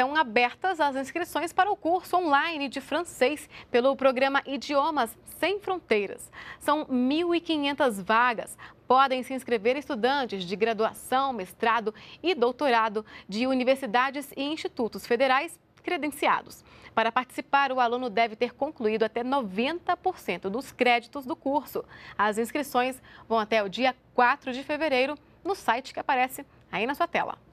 estão abertas as inscrições para o curso online de francês pelo programa Idiomas Sem Fronteiras. São 1.500 vagas. Podem se inscrever estudantes de graduação, mestrado e doutorado de universidades e institutos federais credenciados. Para participar, o aluno deve ter concluído até 90% dos créditos do curso. As inscrições vão até o dia 4 de fevereiro no site que aparece aí na sua tela.